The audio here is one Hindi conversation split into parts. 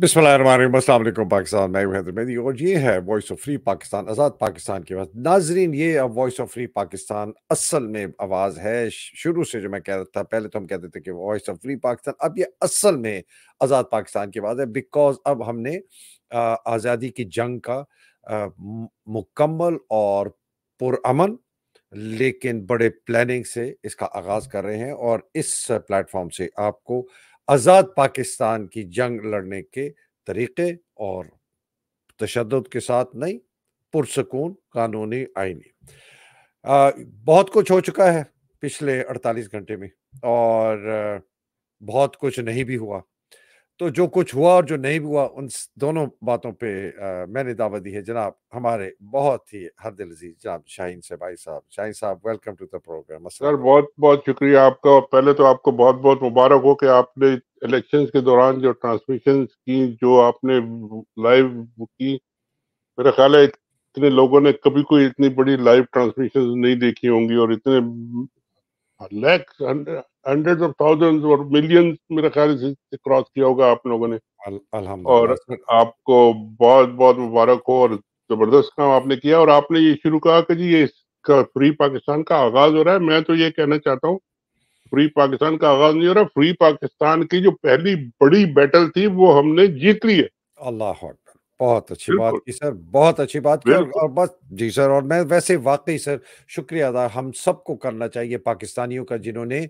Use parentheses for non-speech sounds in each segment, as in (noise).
बिस्मिल्लाम पाकिस्तान मैं हैदर मेदी और ये है वॉइस ऑफ फ्री पाकिस्तान आज़ाद पाकिस्तान के बाद नाजरीन ये अब वॉइस ऑफ फ्री पाकिस्तान असल में आवाज़ है शुरू से जो मैं कह रहा था पहले तो हम कहते थे कि वॉइस ऑफ फ्री पाकिस्तान अब ये असल में आज़ाद पाकिस्तान की आवाज़ है बिकॉज अब हमने आज़ादी की जंग का मुकम्मल और पुरमन लेकिन बड़े प्लानिंग से इसका आगाज़ कर रहे हैं और इस प्लेटफॉर्म से आपको आज़ाद पाकिस्तान की जंग लड़ने के तरीके और तशद के साथ नहीं पुरसकून कानूनी आइनी बहुत कुछ हो चुका है पिछले 48 घंटे में और बहुत कुछ नहीं भी हुआ तो जो कुछ हुआ और जो नहीं हुआ उन दोनों बातों पे आ, मैंने दावा दी है जनाब हमारे बहुत ही हर दिल अजीज जनाब शाहीन से भाई साहब शाहीन साहब welcome to the programme sir बहुत बहुत शुक्रिया आपका और पहले तो आपको बहुत बहुत मुबारक हो कि आपने इलेक्शंस के दौरान जो ट्रांसमिशन की जो आपने लाइव की मेरा ख्याल है इतने लोगों ने कभी कोई इतनी बड़ी लाइव ट्रांसमिशन नहीं देखी होंगी और इतने लैक्स हंड्रेड ऑफ थाउजेंड और मिलियंस मेरे ख्याल से क्रॉस किया होगा आप लोगों ने और आपको बहुत बहुत मुबारक हो और जबरदस्त काम आपने किया और आपने ये शुरू कहा कि जी ये इसका फ्री पाकिस्तान का आगाज हो रहा है मैं तो ये कहना चाहता हूँ फ्री पाकिस्तान का आगाज नहीं हो रहा फ्री पाकिस्तान की जो पहली बड़ी बैटल थी वो हमने जीत ली है अल्लाह बहुत अच्छी बात की सर बहुत अच्छी बात की और बस जी सर और मैं वैसे वाकई सर शुक्रिया अदा हम सबको करना चाहिए पाकिस्तानियों का जिन्होंने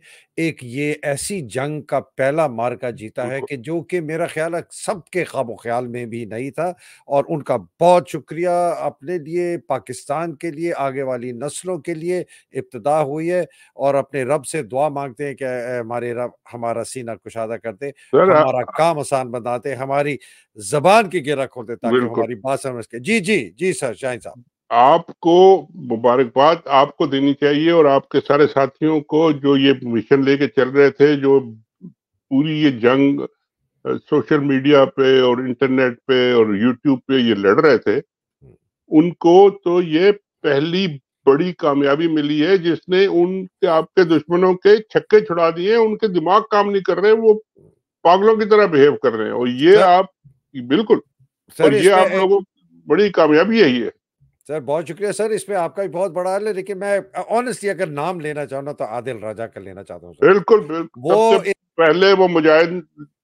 एक ये ऐसी जंग का पहला मार्का जीता है कि जो कि मेरा ख्याल है सबके ख्वाब ख्याल में भी नहीं था और उनका बहुत शुक्रिया अपने लिए पाकिस्तान के लिए आगे वाली नस्लों के लिए इब्तदा हुई है और अपने रब से दुआ मांगते हैं कि हमारे रब हमारा सीना कुशादा करते हमारा काम आसान बनाते हमारी जबान की गिरा खोल देता है हमारी बात समझ के जी जी जी सर शाहिद साहब आपको मुबारकबाद आपको देनी चाहिए और आपके सारे साथियों को जो ये मिशन लेके चल रहे थे जो पूरी ये जंग सोशल मीडिया पे और इंटरनेट पे और यूट्यूब पे ये लड़ रहे थे हम्म। उनको तो ये पहली बड़ी कामयाबी मिली है जिसने उनके आपके दुश्मनों के छक्के छुड़ा दिए उनके दिमाग काम नहीं कर रहे वो हम्म। पागलों की तरह बिहेव कर रहे हैं और ये आप बिल्कुल सर ये आप लोगों बड़ी कामयाबी है ये सर बहुत शुक्रिया सर इसमें आपका भी बहुत बड़ा है लेकिन मैं ऑनेस्टली अगर नाम लेना चाहूँ ना तो आदिल राजा का लेना चाहता हूँ बिल्कुल बिल्कुल वो पहले वो मुजाहिद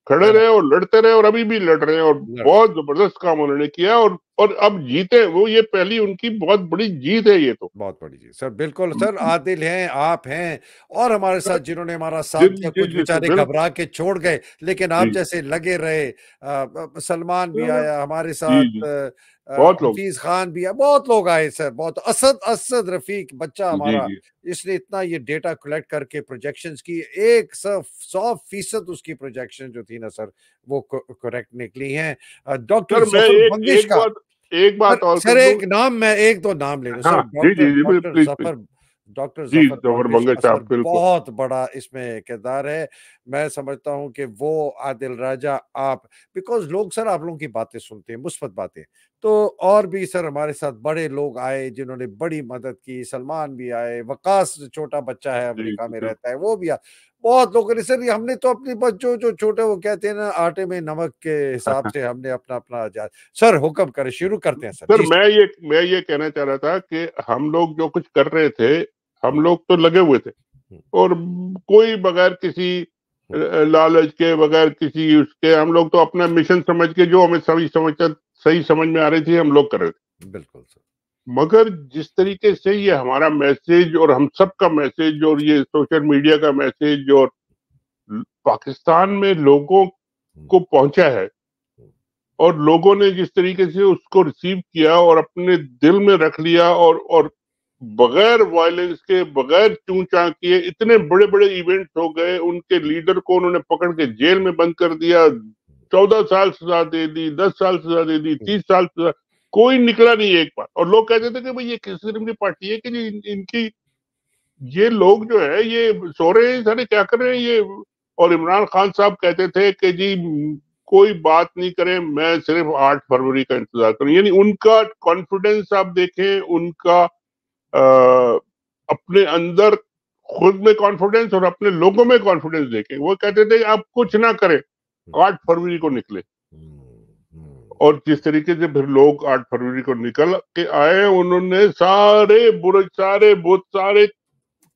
खड़े रहे और लड़ते रहे और अभी भी लड़ रहे हैं और बहुत जबरदस्त काम उन्होंने किया और और अब जीते वो ये पहली उनकी बहुत बड़ी जीत है ये तो बहुत बड़ी जीत सर बिल्कुल हम्म। सर आदिल हैं आप हैं और हमारे साथ जिन्होंने हमारा साथ दिया कुछ बेचारे घबरा के छोड़ गए लेकिन आप जैसे लगे रहे सलमान भी आया हमारे साथ बहुत लोग हफीज खान भी है बहुत लोग आए सर बहुत असद असद रफीक बच्चा हमारा इसने इतना ये डेटा कलेक्ट करके प्रोजेक्शंस की एक सौ फीसद उसकी प्रोजेक्शन जो थी ना सर वो करेक्ट निकली है डॉक्टर मंगेश का एक बात और सर एक नाम मैं एक दो नाम ले लू सर डॉक्टर हाँ, डॉक्टर तो बहुत बड़ा इसमें किरदार है मैं समझता हूँ कि वो आदिल राजा आप बिकॉज लोग सर आप लोगों की बातें सुनते हैं मुस्बत बातें तो और भी सर हमारे साथ बड़े लोग आए जिन्होंने बड़ी मदद की सलमान भी आए वकास छोटा बच्चा है अमेरिका में रहता है वो भी आ बहुत लोग ने सर हमने तो अपनी बच्चों जो छोटे वो कहते हैं ना आटे में नमक के हिसाब (laughs) से हमने अपना अपना सर हुक्म करें शुरू करते हैं सर, सर मैं ये मैं ये कहना चाह रहा था कि हम लोग जो कुछ कर रहे थे हम लोग तो लगे हुए थे हम्म। और कोई बगैर किसी हम्म। लालच के बगैर किसी उसके हम लोग तो अपना मिशन समझ के जो हमें सही समझ सही समझ में आ रही थी हम लोग कर रहे थे बिल्कुल सर मगर जिस तरीके से ये हमारा मैसेज और हम सब का मैसेज और ये सोशल मीडिया का मैसेज और पाकिस्तान में लोगों हम्म। को पहुंचा है और लोगों ने जिस तरीके से उसको रिसीव किया और अपने दिल में रख लिया और और बगैर वायलेंस के बगैर चू चाक किए इतने बड़े बड़े इवेंट्स हो गए उनके लीडर को उन्होंने पकड़ के जेल में बंद कर दिया चौदह साल सजा दे दी दस साल सजा दे दी तीस साल सजा कोई निकला नहीं एक बार और लोग कहते थे कि भाई ये किस किस्म की पार्टी है कि इन, इनकी ये लोग जो है ये सो रहे हैं सारे क्या कर रहे हैं ये और इमरान खान साहब कहते थे कि जी कोई बात नहीं करें मैं सिर्फ आठ फरवरी का इंतजार करूं यानी उनका कॉन्फिडेंस आप देखें उनका अपने अंदर खुद में कॉन्फिडेंस और अपने लोगों में कॉन्फिडेंस देखे वो कहते थे आप कुछ ना करें हम्म। आठ फरवरी को निकले हम्म, हम्म। और जिस तरीके से फिर लोग आठ फरवरी को निकल के आए उन्होंने सारे बुरे सारे बहुत सारे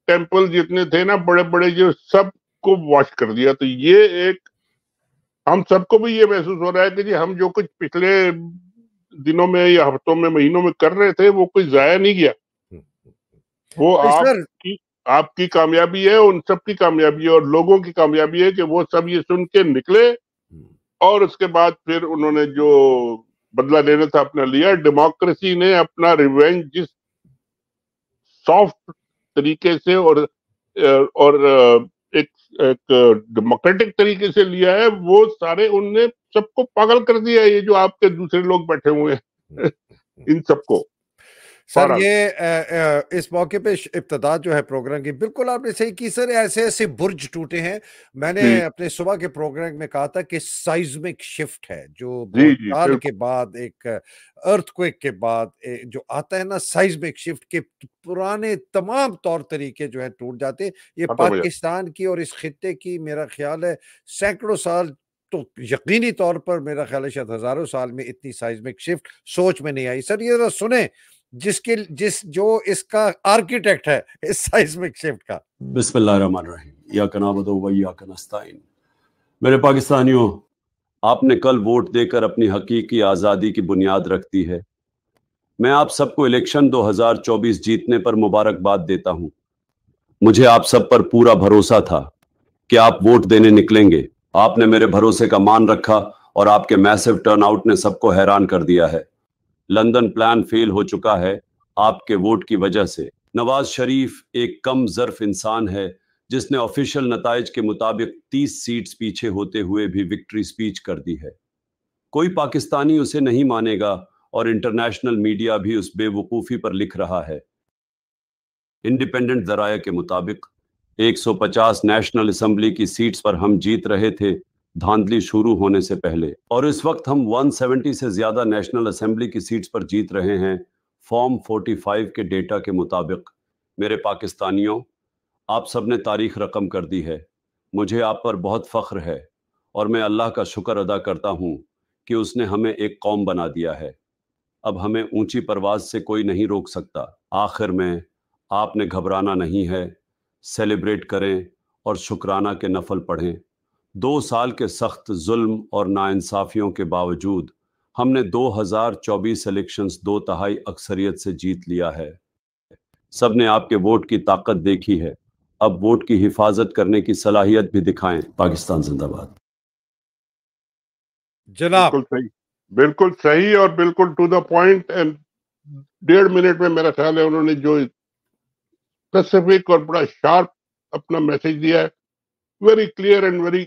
टेम्पल जितने थे ना बड़े बड़े जो सबको वॉश कर दिया तो ये एक हम सबको भी ये महसूस हो रहा है कि जी हम जो कुछ पिछले दिनों में या हफ्तों में महीनों में कर रहे थे वो कुछ जाया नहीं गया वो आपकी आपकी कामयाबी है उन सब की कामयाबी है और लोगों की कामयाबी है कि वो सब ये सुन के निकले हम्म। और उसके बाद फिर उन्होंने जो बदला लेना था अपना लिया डेमोक्रेसी ने अपना रिवेंज जिस सॉफ्ट तरीके से और और एक एक डेमोक्रेटिक तरीके से लिया है वो सारे उनने सबको पागल कर दिया है ये जो आपके दूसरे लोग बैठे हुए हैं हम्म। इन सबको सर ये आ, आ, इस मौके पे इब्तदा जो है प्रोग्राम की बिल्कुल आपने सही की सर ऐसे ऐसे बुर्ज टूटे हैं मैंने अपने सुबह के प्रोग्राम में कहा था कि साइजमिक शिफ्ट है जो काल के बाद एक अर्थक्वेक के बाद जो आता है ना साइजमिक शिफ्ट के पुराने तमाम तौर तरीके जो है टूट जाते हैं ये हाँ तो पाकिस्तान की और इस खत्े की मेरा ख्याल है सैकड़ों साल तो यकीनी तौर पर मेरा ख्याल है शायद हजारों साल में इतनी साइजमिक शिफ्ट सोच में नहीं आई सर ये जरा सुने जिसके जिस जो इसका आर्किटेक्ट है इस साइस्मिक शिफ्ट का बिस्मिल्लाहिर्रहमानिर्रहीम या कनाबदो व या कनस्ताइन मेरे पाकिस्तानियों आपने कल वोट देकर अपनी हकीकी आज़ादी की बुनियाद रख दी है मैं आप सबको इलेक्शन 2024 जीतने पर मुबारकबाद देता हूं मुझे आप सब पर पूरा भरोसा था कि आप वोट देने निकलेंगे आपने मेरे भरोसे का मान रखा और आपके मैसिव टर्नआउट ने सबको हैरान कर दिया है लंदन प्लान फेल हो चुका है आपके वोट की वजह से नवाज शरीफ एक कम जर्फ इंसान है जिसने ऑफिशियल नतज के मुताबिक 30 सीट्स पीछे होते हुए भी विक्ट्री स्पीच कर दी है कोई पाकिस्तानी उसे नहीं मानेगा और इंटरनेशनल मीडिया भी उस बेवकूफ़ी पर लिख रहा है इंडिपेंडेंट जराये के मुताबिक 150 नेशनल असम्बली की सीट्स पर हम जीत रहे थे धांधली शुरू होने से पहले और इस वक्त हम 170 से ज्यादा नेशनल असेंबली की सीट्स पर जीत रहे हैं फॉर्म 45 के डेटा के मुताबिक मेरे पाकिस्तानियों आप सब ने तारीख रकम कर दी है मुझे आप पर बहुत फ़ख्र है और मैं अल्लाह का शुक्र अदा करता हूँ कि उसने हमें एक कौम बना दिया है अब हमें ऊंची परवाज से कोई नहीं रोक सकता आखिर में आपने घबराना नहीं है सेलिब्रेट करें और शुक्राना के नफल पढ़ें दो साल के सख्त जुल्म और नाानसाफ़ियों के बावजूद हमने 2024 इलेक्शंस दो तहाई अक्सरियत से जीत लिया है सब ने आपके वोट की ताकत देखी है अब वोट की हिफाजत करने की सलाहियत भी दिखाएं पाकिस्तान जिंदाबाद जनाब बिल्कुल सही बिल्कुल सही और बिल्कुल टू द पॉइंट एंड डेढ़ मिनट में मेरा ख्याल है उन्होंने जो स्पेसिफिक और बड़ा शार्प अपना मैसेज दिया है very clear and very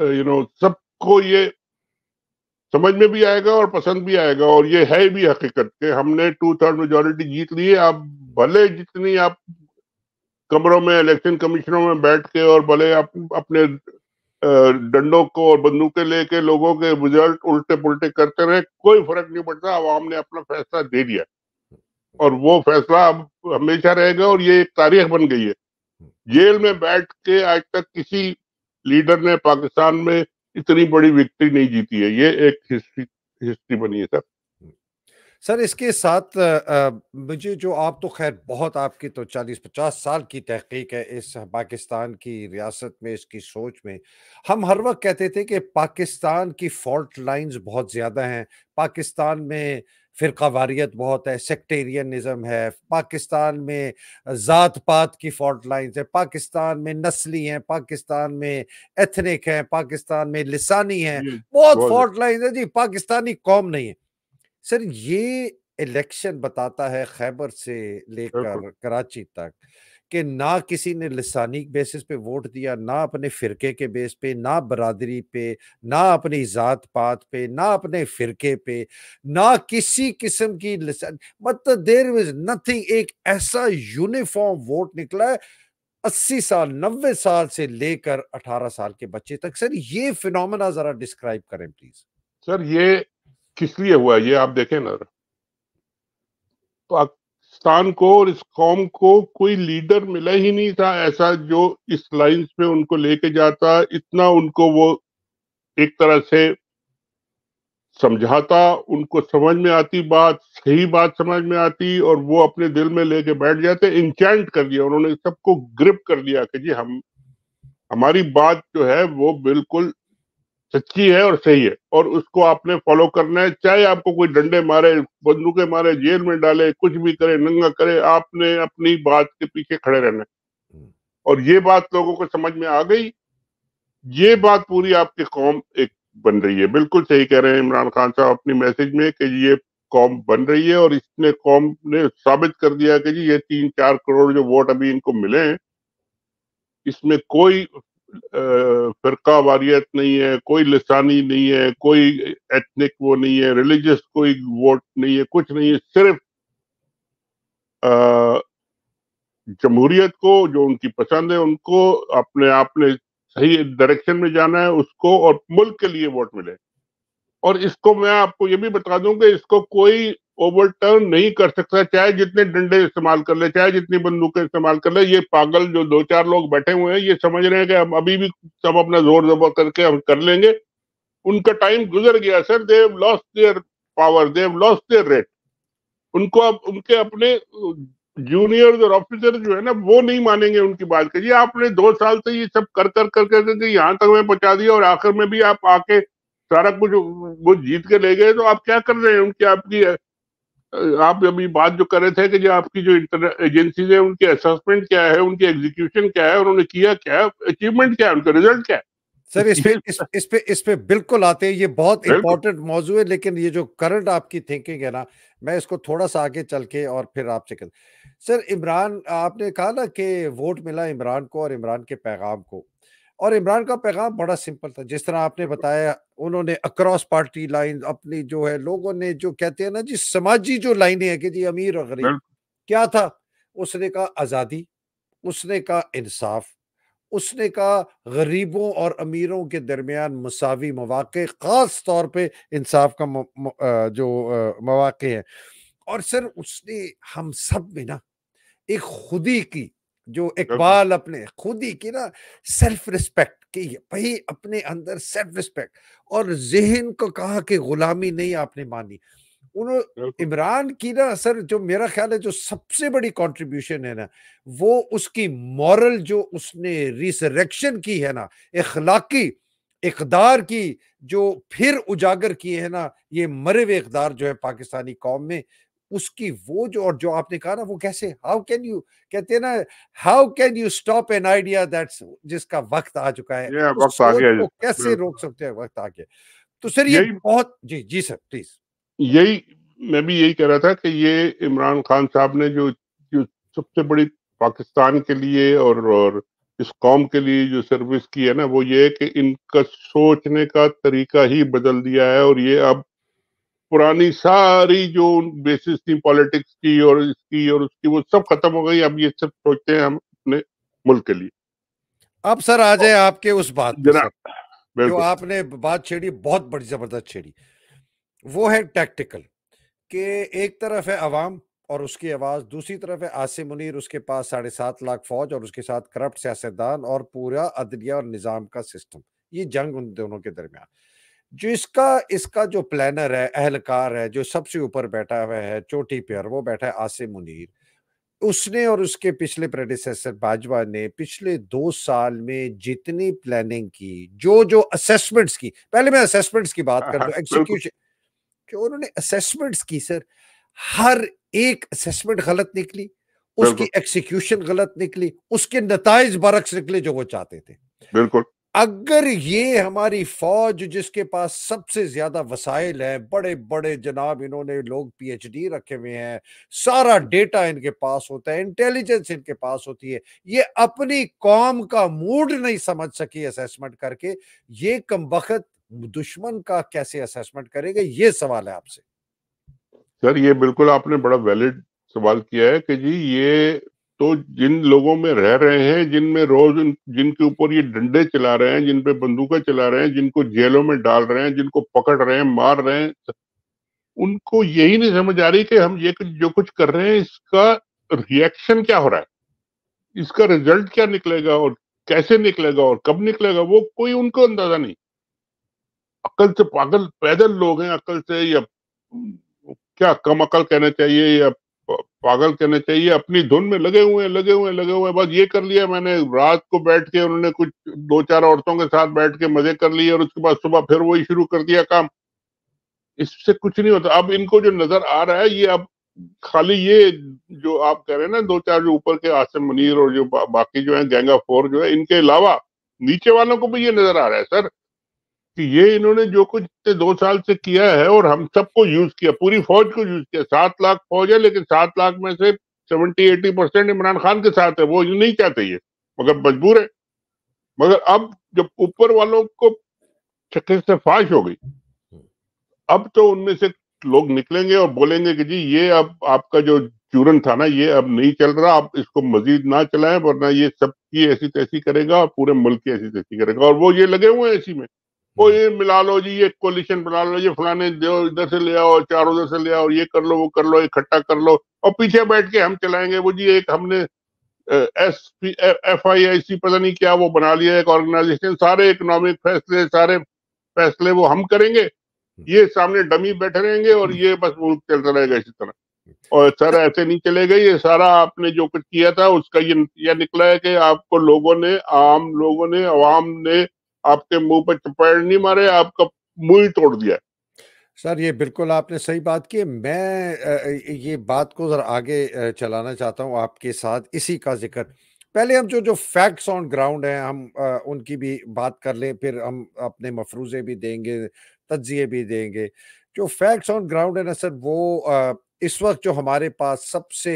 you uh, know सबको ये समझ में भी आएगा और पसंद भी आएगा और ये है भी हकीकत के हमने टू थर्ड मेजोरिटी जीत ली है आप भले जितनी आप कमरों में इलेक्शन कमिश्नरों में बैठ के और भले आप अपने uh, डंडों को और बंदूकें लेके लोगों के रिजल्ट उल्टे पुलटे करते रहे कोई फर्क नहीं पड़ता आवाम ने अपना फैसला दे दिया और वो फैसला अब हमेशा रहेगा और ये एक तारीख बन गई है जेल में बैठ के आज तक किसी लीडर ने पाकिस्तान में इतनी बड़ी विक्ट्री नहीं जीती है ये एक हिस्ट्री हिस्ट्री बनी है सर सर इसके साथ आ, मुझे जो आप तो खैर बहुत आपकी तो 40-50 साल की तहकीक है इस पाकिस्तान की रियासत में इसकी सोच में हम हर वक्त कहते थे कि पाकिस्तान की फॉल्ट लाइंस बहुत ज़्यादा हैं पाकिस्तान में फिर वारियत बहुत है सेक्टेरियनिज़म है पाकिस्तान में ज़ात पात की फॉल्ट लाइन्स है पाकिस्तान में नस्ली हैं पाकिस्तान में एथनिक हैं पाकिस्तान में लसानी हैं बहुत फॉल्ट लाइन्स है जी पाकिस्तानी कौम नहीं है सर ये इलेक्शन बताता है खैबर से लेकर कराची तक कि ना किसी ने लसानी बेसिस पे वोट दिया ना अपने फ़िरके के बेस पे ना बरदरी पे ना अपनी ज़ात पात पे ना अपने फ़िरके पे ना किसी किस्म की लसान मतलब देर इज नथिंग एक ऐसा यूनिफॉर्म वोट निकला है अस्सी साल नब्बे साल से लेकर अठारह साल के बच्चे तक सर ये फिनमिना ज़रा डिस्क्राइब करें प्लीज़ सर ये किस लिए हुआ ये आप देखें ना तो पाकिस्तान को और इस कौम को कोई लीडर मिला ही नहीं था ऐसा जो इस लाइंस में उनको लेके जाता इतना उनको वो एक तरह से समझाता उनको समझ में आती बात सही बात समझ में आती और वो अपने दिल में लेके बैठ जाते इंचैंट कर दिया उन्होंने सबको ग्रिप कर लिया कि जी हम हमारी बात जो है वो बिल्कुल सच्ची है और सही है और उसको आपने फॉलो करना है चाहे आपको कोई डंडे मारे बंदूकें मारे जेल में डाले कुछ भी करे नंगा करे आपने अपनी बात के पीछे खड़े रहना हम्म। और ये बात लोगों को समझ में आ गई ये बात पूरी आपकी कौम एक बन रही है बिल्कुल सही कह रहे हैं इमरान खान साहब अपनी मैसेज में कि ये कौम बन रही है और इसने कौम ने साबित कर दिया कि जी ये तीन चार करोड़ जो वोट अभी इनको मिले हैं इसमें कोई फिर वारियत नहीं है कोई लसानी नहीं है कोई एथनिक वो नहीं है रिलीजियस कोई वोट नहीं है कुछ नहीं है सिर्फ जमहूरियत को जो उनकी पसंद है उनको अपने आपने सही डायरेक्शन में जाना है उसको और मुल्क के लिए वोट मिले और इसको मैं आपको ये भी बता दूं कि इसको कोई ओवरटर्न नहीं कर सकता चाहे जितने डंडे इस्तेमाल कर ले चाहे जितनी बंदूकें इस्तेमाल कर ले ये पागल जो दो चार लोग बैठे हुए हैं ये समझ रहे हैं कि हम अभी भी सब अपना जोर जबर करके हम कर लेंगे उनका टाइम गुजर गया sir they've lost their power they've lost their rate उनको अब उनके अपने जूनियर और ऑफिसर जो है ना वो नहीं मानेंगे उनकी बात करिए आपने दो साल से ये सब कर कर कर करके यहाँ तक मैं पहुंचा दिया और आखिर में भी आप आके सारा कुछ वो जीत के ले गए तो आप क्या कर रहे हैं उनकी आपकी आप अभी बात जो कर रहे थे कि जो आपकी जो एजेंसीज है उनके असेसमेंट क्या है उनके एग्जीक्यूशन क्या है उन्होंने किया क्या है अचीवमेंट क्या है उनका रिजल्ट क्या है सर इस पे इस, इस पे इस पे बिल्कुल आते हैं ये बहुत इंपॉर्टेंट मौजू है लेकिन ये जो करंट आपकी थिंकिंग है ना मैं इसको थोड़ा सा आगे चल के और फिर आपसे कर सर इमरान आपने कहा ना कि वोट मिला इमरान को और इमरान के पैगाम को और इमरान का पैगाम बड़ा सिंपल था जिस तरह आपने बताया उन्होंने अक्रॉस पार्टी लाइन अपनी जो है लोगों ने जो कहते हैं ना जी समाजी जो लाइनें हैं कि जी अमीर और गरीब क्या था उसने कहा आज़ादी उसने कहा इंसाफ उसने कहा गरीबों और अमीरों के दरमियान मसावी मौाक़े ख़ास तौर पर इंसाफ का म, म, जो मौाक़े हैं और सर उसने हम सब में ना एक खुदी की जो इकबाल अपने खुद ही की ना सेल्फ रिस्पेक्ट की भाई अपने अंदर सेल्फ रिस्पेक्ट और जहन को कहा कि गुलामी नहीं आपने मानी उन्होंने इमरान की ना असर जो मेरा ख्याल है जो सबसे बड़ी कंट्रीब्यूशन है ना वो उसकी मॉरल जो उसने रिसरेक्शन की है ना इखलाकी इकदार की जो फिर उजागर किए है ना ये मरे हुए इकदार जो है पाकिस्तानी कौम में उसकी वो जो और जो आपने कहा ना वो कैसे हाउ कैन यू कहते हैं ना how can you stop an idea that's जिसका वक्त आ चुका है yeah, तो वक्त आ गया वो कैसे रोक सकते हैं वक्त आ गया तो सर ये बहुत जी जी सर प्लीज यही मैं भी यही कह रहा था कि ये इमरान खान साहब ने जो जो सबसे बड़ी पाकिस्तान के लिए और और इस कौम के लिए जो सर्विस की है ना वो ये कि इनका सोचने का तरीका ही बदल दिया है और ये अब पुरानी सारी जो बेसिस थी पॉलिटिक्स की और इसकी और उसकी वो सब खत्म हो गई अब ये सब सोचते हैं हम अपने मुल्क के लिए अब सर आ जाए आपके उस बात जो आपने बात छेड़ी बहुत बड़ी जबरदस्त छेड़ी वो है टैक्टिकल कि एक तरफ है अवाम और उसकी आवाज दूसरी तरफ है आसिम मुनीर उसके पास साढ़े सात लाख फौज और उसके साथ करप्ट सियासतदान और पूरा अदलिया और निज़ाम का सिस्टम ये जंग उन दोनों के दरमियान जो इसका इसका जो प्लानर है अहलकार है जो सबसे ऊपर बैठा हुआ है चोटी पर वो बैठा है आसिम मुनीर उसने और उसके पिछले प्रेडिसेसर बाजवा ने पिछले दो साल में जितनी प्लानिंग की जो जो असेसमेंट्स की पहले मैं असेसमेंट्स की बात कर दूं एग्जीक्यूशन जो उन्होंने असेसमेंट्स की सर हर एक असेसमेंट गलत निकली उसकी एग्जीक्यूशन गलत निकली उसके नतज बरक्स निकले जो वो चाहते थे बिल्कुल अगर ये हमारी फौज जिसके पास सबसे ज्यादा वसाइल है बड़े बड़े जनाब इन्होंने लोग पीएचडी रखे हुए हैं सारा डेटा इनके पास होता है इंटेलिजेंस इनके पास होती है ये अपनी कौम का मूड नहीं समझ सकी असेसमेंट करके ये कम वक्त दुश्मन का कैसे असेसमेंट करेगा ये सवाल है आपसे सर ये बिल्कुल आपने बड़ा वैलिड सवाल किया है कि जी ये तो जिन लोगों में रह रहे हैं जिनमें रोज जिनके ऊपर ये डंडे चला रहे हैं जिन पे बंदूकें चला रहे हैं जिनको जेलों में डाल रहे हैं जिनको पकड़ रहे हैं मार रहे हैं उनको यही नहीं समझ आ रही कि हम ये जो कुछ कर रहे हैं इसका रिएक्शन क्या हो रहा है इसका रिजल्ट क्या निकलेगा और कैसे निकलेगा और कब निकलेगा वो कोई उनको अंदाजा नहीं अकल से पागल पैदल लोग हैं अकल से या क्या कम अकल कहना चाहिए या पागल कहने चाहिए अपनी धुन में लगे हुए हैं लगे हुए हैं लगे हुए हैं बस ये कर लिया मैंने रात को बैठ के उन्होंने कुछ दो चार औरतों के साथ बैठ के मजे कर लिए और उसके बाद सुबह फिर वही शुरू कर दिया काम इससे कुछ नहीं होता अब इनको जो नजर आ रहा है ये अब खाली ये जो आप कह रहे हैं ना दो चार जो ऊपर के आसिम मुनीर और जो बा, बाकी जो है गैंगा फोर जो है इनके अलावा नीचे वालों को भी ये नजर आ रहा है सर कि ये इन्होंने जो कुछ इतने दो साल से किया है और हम सबको यूज किया पूरी फौज को यूज किया सात लाख फौज है लेकिन सात लाख में से seventy eighty percent Imran Khan के साथ है वो नहीं चाहते ये मगर मजबूर है मगर अब जब ऊपर वालों को चक्कर से फाश हो गई अब तो उनमें से लोग निकलेंगे और बोलेंगे कि जी ये अब आपका जो चूरन था ना ये अब नहीं चल रहा आप इसको मजीद ना चलाएं वरना ये सब की ऐसी तैसी करेगा और पूरे मुल्क की ऐसी तैसी करेगा और वो ये लगे हुए हैं इसी में वो ये मिला लो जी ये कोलिशन बना लो ये फलाने दो इधर से ले आओ चार उधर से ले आओ ये कर लो वो कर लो इकट्ठा कर लो और पीछे बैठ के हम चलाएंगे वो जी एक हमने S P F I I C पता नहीं क्या वो बना लिया एक ऑर्गेनाइजेशन सारे इकोनॉमिक फैसले सारे फैसले वो हम करेंगे ये सामने डमी बैठे रहेंगे और ये बस मुल्क चलता रहेगा इसी तरह और सर ऐसे नहीं चलेगा ये सारा आपने जो कुछ किया था उसका ये, निकला है कि आपको लोगों ने आम लोगों ने आवाम ने आपके मुंह पर चपेट नहीं मारे आपका मुंह ही तोड़ दिया सर ये बिल्कुल आपने सही बात की मैं ये बात को जरा आगे चलाना चाहता हूँ आपके साथ इसी का जिक्र पहले हम जो जो फैक्ट्स ऑन ग्राउंड हैं हम उनकी भी बात कर लें फिर हम अपने मफरूजे भी देंगे तजिए भी देंगे जो फैक्ट्स ऑन ग्राउंड है ना सर वो इस वक्त जो हमारे पास सबसे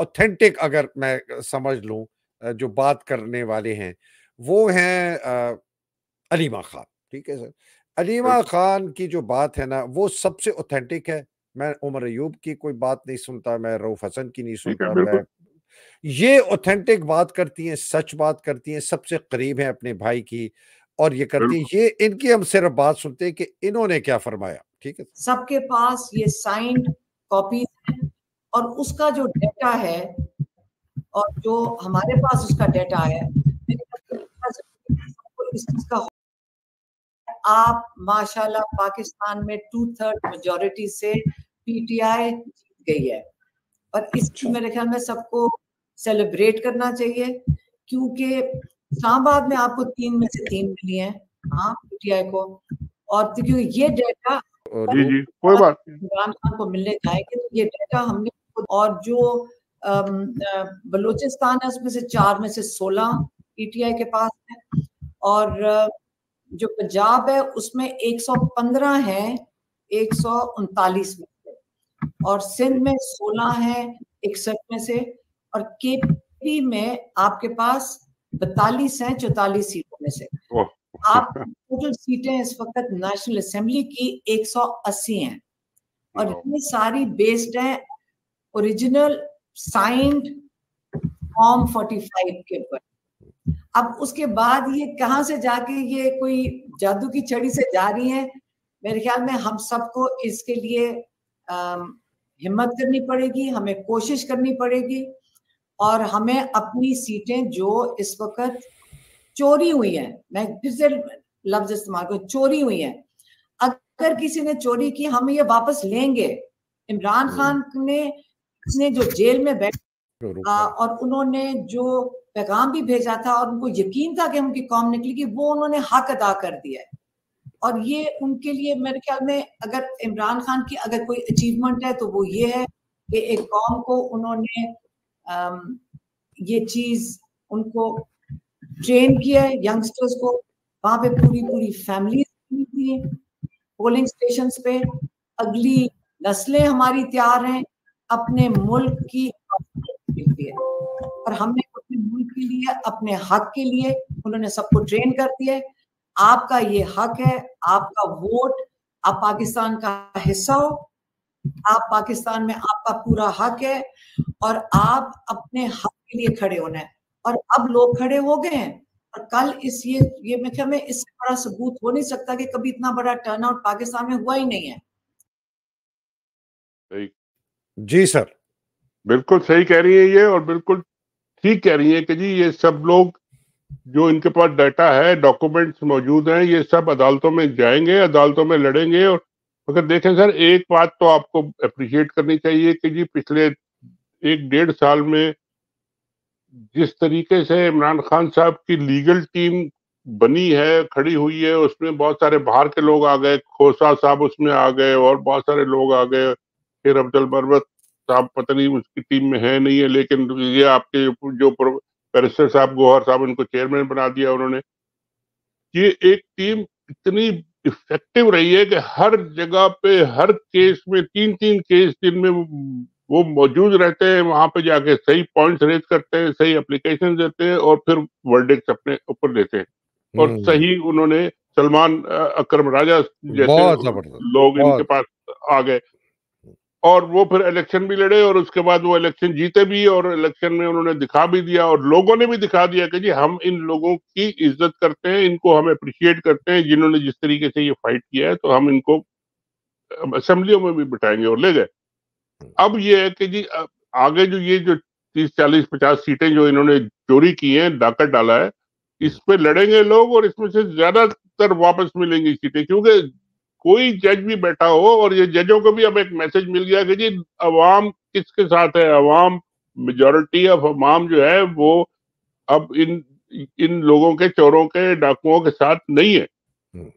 ऑथेंटिक अगर मैं समझ लूँ जो बात करने वाले हैं वो हैं अलीमा खान ठीक है सर अलीमा खान की जो बात है ना वो सबसे ऑथेंटिक है मैं उमर अयूब की कोई बात नहीं सुनता मैं रऊफ हसन की नहीं सुनता मैं ये ऑथेंटिक बात करती हैं सच बात करती हैं सबसे करीब है अपने भाई की और ये करती हैं ये इनकी हम सिर्फ बात सुनते हैं कि इन्होंने क्या फरमाया ठीक है सबके पास ये साइंड कॉपी है और उसका जो डेटा है और जो हमारे पास उसका डेटा है इस चीज का आप माशाल्लाह पाकिस्तान में टू थर्ड मेजोरिटी से पीटीआई जीत गई है और इसकी अच्छा। मेरे ख्याल में सबको सेलिब्रेट करना चाहिए क्योंकि इस्लामाबाद में आपको तीन में से तीन मिली है हाँ पीटीआई को और क्योंकि ये डेटा जी जी कोई बात इमरान खान को मिलने जाएंगे तो ये डेटा हमने और जो बलूचिस्तान है उसमें से चार में से सोलह पीटीआई के पास है और जो पंजाब है उसमें 115 है एक में से और सिंध में 16 है इकसठ में से और केपी में आपके पास बतालीस है चौतालीस सीटों में से आप टोटल सीटें इस वक्त नेशनल असेंबली की 180 हैं और ये सारी बेस्ड है ओरिजिनल साइंड फॉर्म 45 के ऊपर अब उसके बाद ये कहाँ से जाके ये कोई जादू की छड़ी से जा रही है मेरे ख्याल में हम सबको इसके लिए हिम्मत करनी पड़ेगी हमें कोशिश करनी पड़ेगी और हमें अपनी सीटें जो इस वक्त चोरी हुई है मैं फिर से लफ्ज इस्तेमाल कर चोरी हुई है अगर किसी ने चोरी की हम ये वापस लेंगे इमरान खान ने ने जो जेल में बैठ और उन्होंने जो पैगाम भी भेजा था और उनको यकीन था कि उनकी कौम निकलेगी वो उन्होंने हक अदा कर दिया है और ये उनके लिए मेरे ख्याल में अगर इमरान खान की अगर कोई अचीवमेंट है तो वो ये है कि एक कौम को उन्होंने ये चीज उनको ट्रेन किया है यंगस्टर्स को वहां पे पूरी पूरी फैमिली थी पोलिंग स्टेशन पे अगली नस्लें हमारी तैयार हैं अपने मुल्क की और हमने के लिए अपने हक के लिए उन्होंने सबको ट्रेन कर दिया है आपका ये हक है आपका वोट आप पाकिस्तान का हिस्सा हो आप पाकिस्तान में आपका पूरा हक है और आप अपने हक के लिए खड़े होना है और अब लोग खड़े हो गए हैं और कल इस ये ये मैं क्या मैं इससे बड़ा सबूत हो नहीं सकता कि कभी इतना बड़ा टर्नआउट पाकिस्तान में हुआ ही नहीं है जी सर बिल्कुल सही कह रही है ये और बिल्कुल ठीक कह रही है कि जी ये सब लोग जो इनके पास डाटा है डॉक्यूमेंट्स मौजूद हैं ये सब अदालतों में जाएंगे अदालतों में लड़ेंगे और अगर देखें सर एक बात तो आपको अप्रिशिएट करनी चाहिए कि जी पिछले एक डेढ़ साल में जिस तरीके से इमरान खान साहब की लीगल टीम बनी है खड़ी हुई है उसमें बहुत सारे बाहर के लोग आ गए खोसा साहब उसमें आ गए और बहुत सारे लोग आ गए फिर अब्दुल मरवत साहब पता नहीं उसकी टीम में है नहीं है लेकिन ये आपके जो पैरिस्टर साहब गोहर साहब उनको चेयरमैन बना दिया उन्होंने ये एक टीम इतनी इफेक्टिव रही है कि हर जगह पे हर केस में तीन तीन केस दिन में वो मौजूद रहते हैं वहां पे जाके सही पॉइंट्स रेज करते हैं सही एप्लीकेशन देते हैं और फिर वर्डिक्ट अपने ऊपर देते हैं और हम्म। सही उन्होंने सलमान अक्रम राजा जैसे लोग इनके पास आ गए और वो फिर इलेक्शन भी लड़े और उसके बाद वो इलेक्शन जीते भी और इलेक्शन में उन्होंने दिखा भी दिया और लोगों ने भी दिखा दिया कि जी हम इन लोगों की इज्जत करते हैं इनको हम अप्रिशिएट करते हैं जिन्होंने जिस तरीके से ये फाइट किया है तो हम इनको असेंबलियों में भी बिठाएंगे और ले गए अब ये है कि जी आगे जो ये जो तीस चालीस पचास सीटें जो इन्होंने चोरी की है डाकट डाला है इस पर लड़ेंगे लोग और इसमें से ज्यादातर वापस मिलेंगी सीटें क्योंकि कोई जज भी बैठा हो और ये जजों को भी अब एक मैसेज मिल गया कि जी अवाम किसके साथ है अवाम मेजोरिटी ऑफ अवाम जो है वो अब इन इन लोगों के चोरों के डाकुओं के साथ नहीं है हम्म।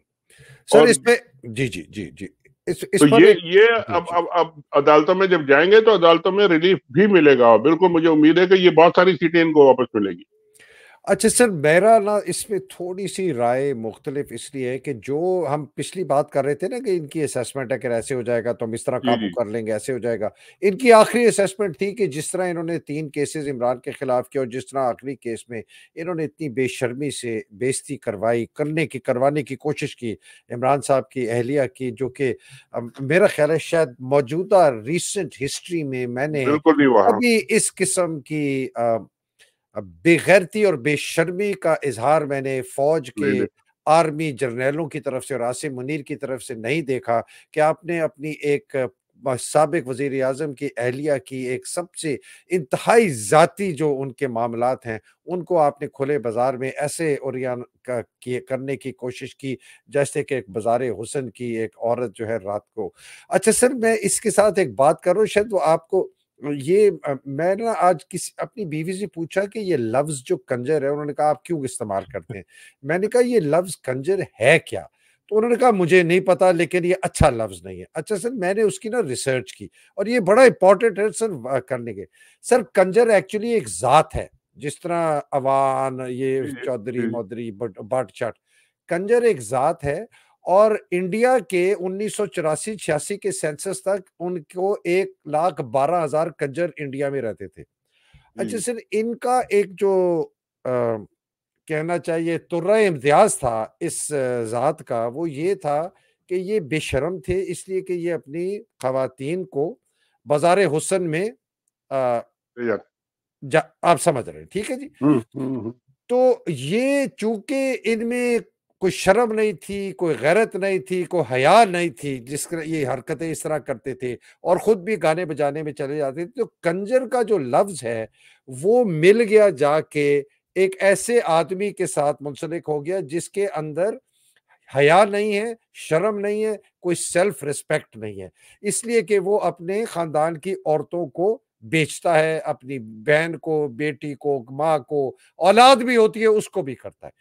सर इस पे जी जी जी जी इस, इस तो ये ये अब अब अब अदालतों में जब जाएंगे तो अदालतों में रिलीफ भी मिलेगा बिल्कुल मुझे उम्मीद है कि ये बहुत सारी सीटें इनको वापस मिलेगी अच्छा सर मेरा ना इसमें थोड़ी सी राय मुख्तलिफ इसलिए है कि जो हम पिछली बात कर रहे थे ना कि इनकी असेसमेंट है कि ऐसे हो जाएगा तो हम इस तरह काबू कर लेंगे ऐसे हो जाएगा इनकी आखिरी असेसमेंट थी कि जिस तरह इन्होंने तीन केसेस इमरान के खिलाफ किया और जिस तरह आखिरी केस में इन्होंने इतनी बेशर्मी से बेजती करवाई करने की करवाने की कोशिश की इमरान साहब की अहलिया की जो कि मेरा ख्याल है शायद मौजूदा रिसेंट हिस्ट्री में मैंने हाँ। अभी इस किस्म की अब बेगैरती और बेशर्मी का इजहार मैंने फौज के आर्मी जर्नैलों की तरफ से और आसिम मुनीर की तरफ से नहीं देखा कि आपने अपनी एक सबक वजीर अजम की अहलिया की एक सबसे इंतहाई जाति जो उनके मामला हैं उनको आपने खुले बाज़ार में ऐसे और करने की कोशिश की जैसे कि एक बाजार हुसन की एक औरत जो है रात को अच्छा सर मैं इसके साथ एक बात करूँ शायद वो आपको ये मैं ना आज किसी अपनी बीवी से पूछा कि ये लफ्ज़ जो कंजर है उन्होंने कहा आप क्यों इस्तेमाल करते हैं मैंने कहा ये लफ्ज़ कंजर है क्या तो उन्होंने कहा मुझे नहीं पता लेकिन ये अच्छा लफ्ज़ नहीं है अच्छा सर मैंने उसकी ना रिसर्च की और ये बड़ा इंपॉर्टेंट है सर करने के सर कंजर एक्चुअली एक ज़ात है जिस तरह अवान ये चौधरी मौधरी बट बाट कंजर एक ज़ात है और इंडिया के उन्नीस सौ के सेंसस तक उनको एक लाख बारह हजार कंजर इंडिया में रहते थे अच्छा सर इनका एक जो आ, कहना चाहिए तुर्रा इम्तियाज था इस ज़ात का वो ये था कि ये बेशरम थे इसलिए कि ये अपनी खातन को बाजार हुसन में आ, जा, आप समझ रहे हैं ठीक है जी हुँ, हुँ, हुँ. तो ये चूंकि इनमें कोई शर्म नहीं थी कोई गैरत नहीं थी कोई हया नहीं थी जिस ये हरकतें इस तरह करते थे और ख़ुद भी गाने बजाने में चले जाते थे तो कंजर का जो लफ्ज़ है वो मिल गया जाके एक ऐसे आदमी के साथ मुंसलिक हो गया जिसके अंदर हया नहीं है शर्म नहीं है कोई सेल्फ रिस्पेक्ट नहीं है इसलिए कि वो अपने ख़ानदान की औरतों को बेचता है अपनी बहन को बेटी को माँ को औलाद भी होती है उसको भी करता है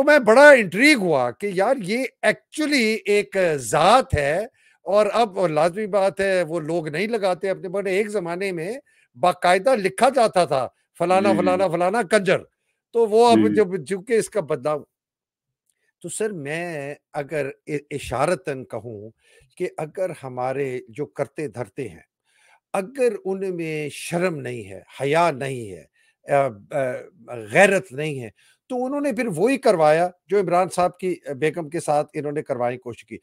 तो मैं बड़ा इंट्रीग हुआ कि यार ये एक्चुअली एक ज़ात है और अब लाजमी बात है वो लोग नहीं लगाते अपने बट एक ज़माने में बाकायदा लिखा जाता था फलाना फलाना फलाना कंजर तो वो अब जब चूंकि इसका बदलाव तो सर मैं अगर इशारतन कहूं कि अगर हमारे जो करते धरते हैं अगर उनमें शर्म नहीं है हया नहीं है गैरत नहीं है तो उन्होंने फिर वही करवाया जो इमरान साहब की बेगम के साथ इन्होंने करवाने की कोशिश की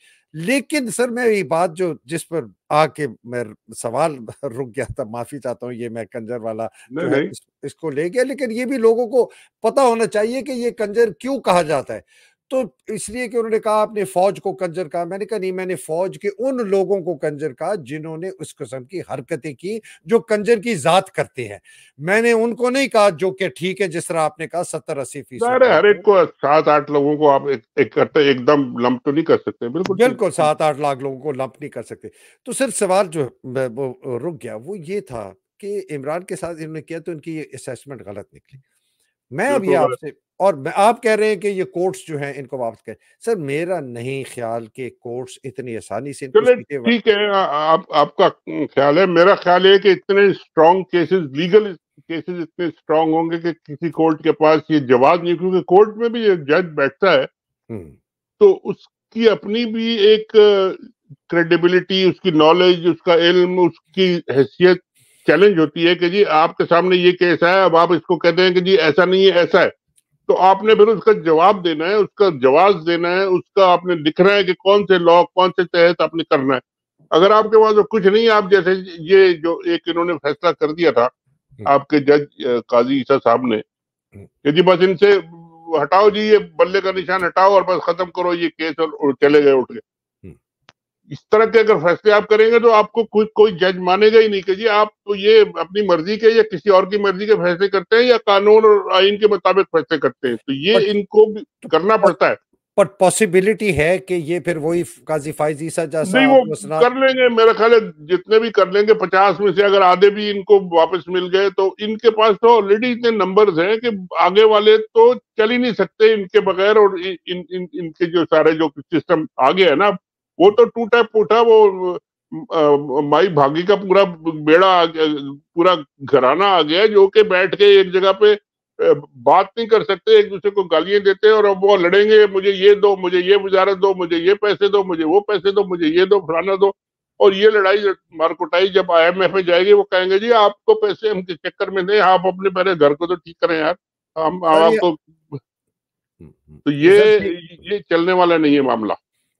लेकिन सर मैं ये बात जो जिस पर आके मैं सवाल (laughs) रुक गया था माफी चाहता हूँ ये मैं कंजर वाला नहीं, नहीं। इस, इसको ले गया लेकिन ये भी लोगों को पता होना चाहिए कि ये कंजर क्यों कहा जाता है तो इसलिए कि उन्होंने कहा आपने फौज को कंजर कहा मैंने कहा नहीं मैंने फौज के उन लोगों को कंजर कहा जिन्होंने उस किस्म की हरकतें की जो कंजर की जात करते हैं मैंने उनको नहीं कहा जो कि ठीक है जिस तरह आपने कहा सत्तर अस्सी फीसद हर एक को सात आठ लोगों को आप इकट्ठे एक, एकदम लंप तो नहीं कर सकते बिल्कुल बिल्कुल सात आठ लाख लोगों को लंप नहीं कर सकते तो सिर्फ सवाल जो रुक गया वो ये था कि इमरान के साथ इन्होंने किया तो इनकी ये असेसमेंट गलत निकली मैं अभी तो आपसे और आप कह रहे हैं कि ये कोर्ट्स जो हैं इनको वापस करें सर मेरा नहीं ख्याल कि कोर्ट्स इतनी आसानी से ठीक है आप आपका ख्याल है मेरा ख्याल है कि इतने स्ट्रॉन्ग केसेस लीगल केसेस इतने स्ट्रॉन्ग होंगे कि किसी कोर्ट के पास ये जवाब नहीं क्योंकि कोर्ट में भी जज बैठता है हम्म। तो उसकी अपनी भी एक क्रेडिबिलिटी उसकी नॉलेज उसका इल्म उसकी हैसियत चैलेंज होती है कि जी आपके सामने ये केस है अब आप इसको कहते हैं कि जी ऐसा नहीं है ऐसा है तो आपने फिर उसका जवाब देना है उसका जवाब देना है उसका आपने लिखना है कि कौन से लॉ कौन से तहत आपने करना है अगर आपके पास कुछ नहीं आप जैसे ये जो एक इन्होंने फैसला कर दिया था हम्म। आपके जज काजी ईसा साहब ने यदि बस इनसे हटाओ जी ये बल्ले का निशान हटाओ और बस खत्म करो ये केस और चले गए उठ गए इस तरह के अगर फैसले आप करेंगे तो आपको कोई कोई जज मानेगा ही नहीं कि जी आप तो ये अपनी मर्जी के या किसी और की मर्जी के फैसले करते हैं या कानून और आइन के मुताबिक फैसले करते हैं तो ये पर, इनको तो करना पड़ता है पर पॉसिबिलिटी है कि ये फिर वही काजी फाइजी सा जा नहीं वो कर लेंगे मेरा ख्याल है जितने भी कर लेंगे पचास में से अगर आधे भी इनको वापस मिल गए तो इनके पास तो ऑलरेडी इतने नंबर्स हैं कि आगे वाले तो चल ही नहीं सकते इनके बगैर और इन, इन, इन इनके जो सारे जो सिस्टम आगे है ना वो तो टूटा फूटा वो माई भागी का पूरा बेड़ा आ गया पूरा घराना आ गया जो कि बैठ के एक जगह पे बात नहीं कर सकते एक दूसरे को गालियां देते हैं और अब वो लड़ेंगे मुझे ये दो मुझे ये गुजारा दो मुझे ये पैसे दो मुझे वो पैसे दो मुझे ये दो फलाना दो और ये लड़ाई मारकुटाई जब आई एम एफ में जाएगी वो कहेंगे जी आपको पैसे हम किस चक्कर में नहीं आप अपने पहले घर को तो ठीक करें यार हम आपको तो, हम्म, हम्म। तो ये ये चलने वाला नहीं है मामला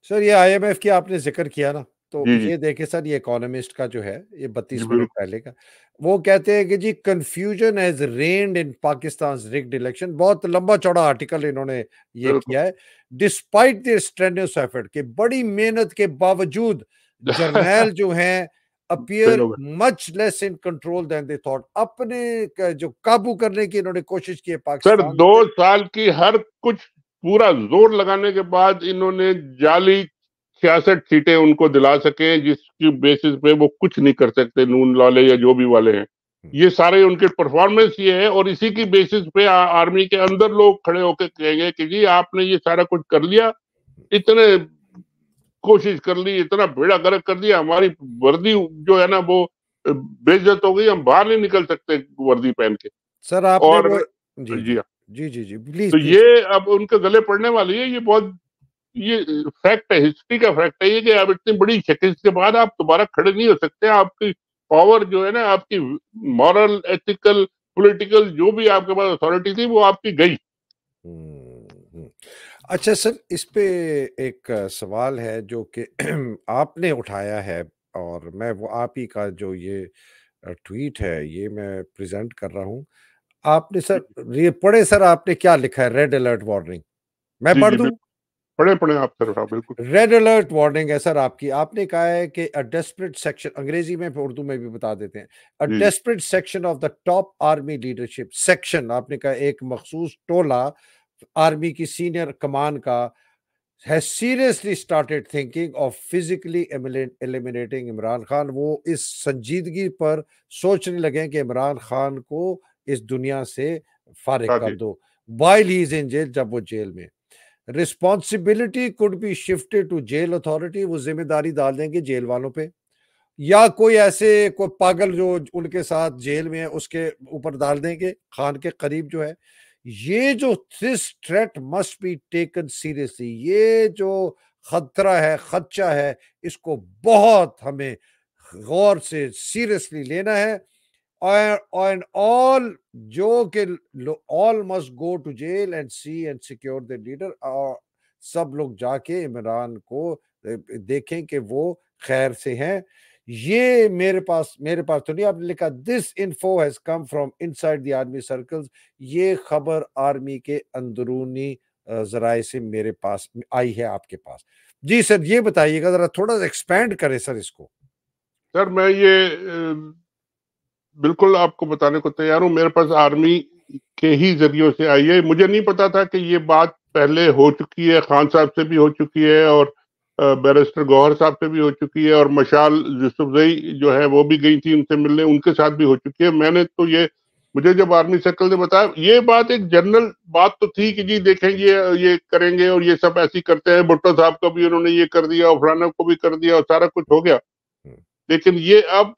सर ये आईएमएफ की आपने जिक्र किया ना तो ये देखे सर ये इकोनॉमिस्ट का जो है ये बत्तीस मिनट पहले का वो कहते हैं कि जी confusion has reigned in Pakistan rigged election बहुत लंबा चौड़ा आर्टिकल इन्होंने ये किया है डिस्पाइट दिस स्ट्रेनियस एफर्ट के बड़ी मेहनत के बावजूद जर्नैल जो है appear much less in control than they thought अपने जो काबू करने की इन्होंने कोशिश की है पाकिस्तान सर दो साल की हर कुछ पूरा जोर लगाने के बाद इन्होंने जाली छियासठ सीटें उनको दिला सके जिसकी बेसिस पे वो कुछ नहीं कर सकते नून वाले या जो भी वाले हैं हम्म। ये सारे उनके परफॉर्मेंस ये है और इसी की बेसिस पे आ, आर्मी के अंदर लोग खड़े होकर कहेंगे कि जी आपने ये सारा कुछ कर लिया इतने कोशिश कर ली इतना भेड़ा गर्क कर दिया हमारी वर्दी जो है ना वो बेजत हो गई हम बाहर नहीं निकल सकते वर्दी पहन के सर आप और जी, जी जी जी जी प्लीज तो ये अब उनके गले पड़ने वाली है ये बहुत ये फैक्ट है हिस्ट्री का फैक्ट है ये कि आप इतनी बड़ी शिकस्त के बाद आप दोबारा खड़े नहीं हो सकते आपकी पावर जो है ना आपकी मॉरल एथिकल पॉलिटिकल जो भी आपके पास अथॉरिटी थी वो आपकी गई हम्म, हम्म। अच्छा सर इस पे एक सवाल है जो कि (clears throat) आपने उठाया है और मैं वो आप ही का जो ये ट्वीट है ये मैं प्रेजेंट कर रहा हूँ आपने सर ये पढ़े सर आपने क्या लिखा है रेड अलर्ट वार्निंग मैं पढ़ दू पढ़े पढ़े आप सर हाँ, बिल्कुल रेड अलर्ट वार्निंग है सर आपकी आपने कहा है कि अ डेस्परेट सेक्शन अंग्रेजी में उर्दू में भी बता देते हैं a desperate section of the top army leadership section आपने कहा एक मखसूस टोला आर्मी की सीनियर कमान का है seriously started thinking of physically eliminating Imran Khan वो इस संजीदगी पर सोचने लगे कि इमरान खान को इस दुनिया से फारिग कर दो while he is in jail जब वो जेल में responsibility could be shifted to jail authority वो जिम्मेदारी डाल देंगे जेल वालों पे या कोई ऐसे कोई पागल जो उनके साथ जेल में है उसके ऊपर डाल देंगे खान के करीब जो है ये जो this threat must be taken seriously ये जो खतरा है खदशा है इसको बहुत हमें गौर से सीरियसली लेना है or, or and all जो के all must go to jail and see and secure the leader और सब लोग जाके इमरान को देखें कि वो खैर से हैं ये मेरे पास मेरे पास तो नहीं आपने लिखा this info has come from inside the army circles ये खबर आर्मी के अंदरूनी जराए से मेरे पास आई है आपके पास जी सर ये बताइएगा जरा थोड़ा एक्सपेंड करें सर इसको सर मैं ये बिल्कुल आपको बताने को तैयार हूँ मेरे पास आर्मी के ही जरियो से आई है मुझे नहीं पता था कि ये बात पहले हो चुकी है खान साहब से भी हो चुकी है और बैरिस्टर गौहर साहब से भी हो चुकी है और मशाल यूसुफजई जो है वो भी गई थी उनसे मिलने उनके साथ भी हो चुकी है मैंने तो ये मुझे जब आर्मी सर्कल ने बताया ये बात एक जनरल बात तो थी कि जी देखेंगे ये करेंगे और ये सब ऐसी करते हैं भुट्टो साहब को भी उन्होंने ये कर दिया और फलाना को भी कर दिया और सारा कुछ हो गया हम्म। लेकिन ये अब